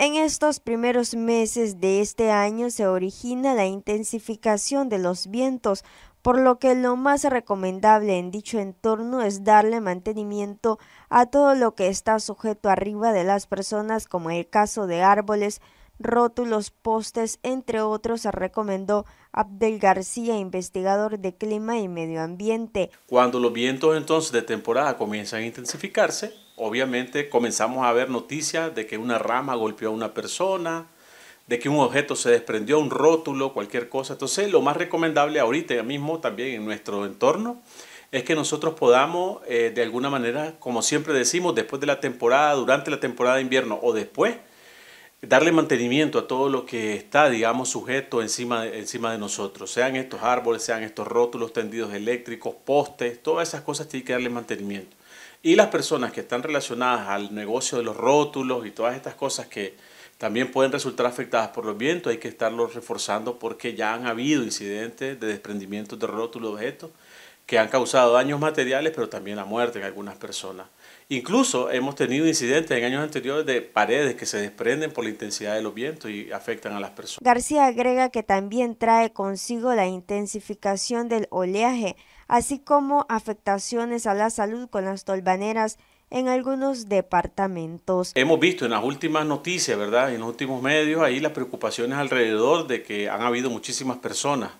En estos primeros meses de este año se origina la intensificación de los vientos, por lo que lo más recomendable en dicho entorno es darle mantenimiento a todo lo que está sujeto arriba de las personas, como el caso de árboles, rótulos, postes, entre otros, recomendó Abdel García, investigador de clima y medio ambiente. Cuando los vientos entonces de temporada comienzan a intensificarse, obviamente comenzamos a ver noticias de que una rama golpeó a una persona, de que un objeto se desprendió, un rótulo, cualquier cosa. Entonces, lo más recomendable ahorita mismo también en nuestro entorno es que nosotros podamos, eh, de alguna manera, como siempre decimos, después de la temporada, durante la temporada de invierno o después, darle mantenimiento a todo lo que está, digamos, sujeto encima, encima de nosotros, sean estos árboles, sean estos rótulos, tendidos eléctricos, postes, todas esas cosas tienen que darle mantenimiento. Y las personas que están relacionadas al negocio de los rótulos y todas estas cosas que también pueden resultar afectadas por los vientos, hay que estarlos reforzando porque ya han habido incidentes de desprendimiento de rótulos de objetos que han causado daños materiales, pero también la muerte en algunas personas. Incluso hemos tenido incidentes en años anteriores de paredes que se desprenden por la intensidad de los vientos y afectan a las personas. García agrega que también trae consigo la intensificación del oleaje, así como afectaciones a la salud con las tolvaneras en algunos departamentos. Hemos visto en las últimas noticias, ¿verdad? En los últimos medios, ahí las preocupaciones alrededor de que han habido muchísimas personas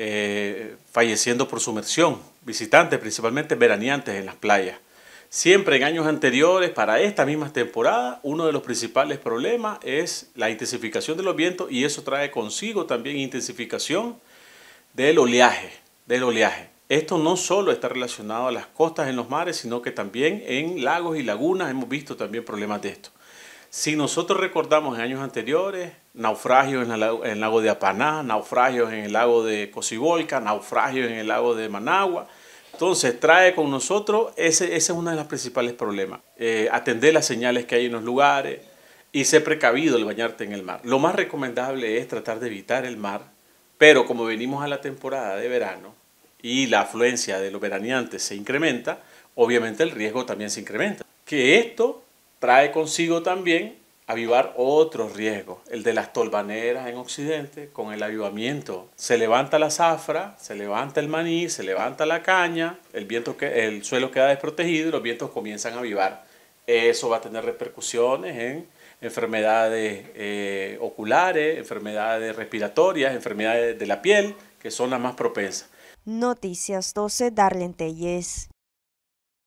eh, falleciendo por sumersión, visitantes principalmente veraneantes en las playas. Siempre en años anteriores, para esta misma temporada, uno de los principales problemas es la intensificación de los vientos y eso trae consigo también intensificación del oleaje, del oleaje. Esto no solo está relacionado a las costas en los mares, sino que también en lagos y lagunas hemos visto también problemas de esto. Si nosotros recordamos en años anteriores, naufragios en, el lago de Apaná, naufragios en el lago de Cocibolca, naufragios en el lago de Managua, entonces trae con nosotros, ese, es uno de los principales problemas, eh, atender las señales que hay en los lugares y ser precavido al bañarte en el mar. Lo más recomendable es tratar de evitar el mar, pero como venimos a la temporada de verano y la afluencia de los veraneantes se incrementa, obviamente el riesgo también se incrementa. Que esto trae consigo también avivar otros riesgos, el de las tolvaneras en Occidente, con el avivamiento. Se levanta la zafra, se levanta el maní, se levanta la caña, el, suelo queda desprotegido y los vientos comienzan a avivar. Eso va a tener repercusiones en enfermedades eh, oculares, enfermedades respiratorias, enfermedades de la piel, que son las más propensas. Noticias 12, Darlene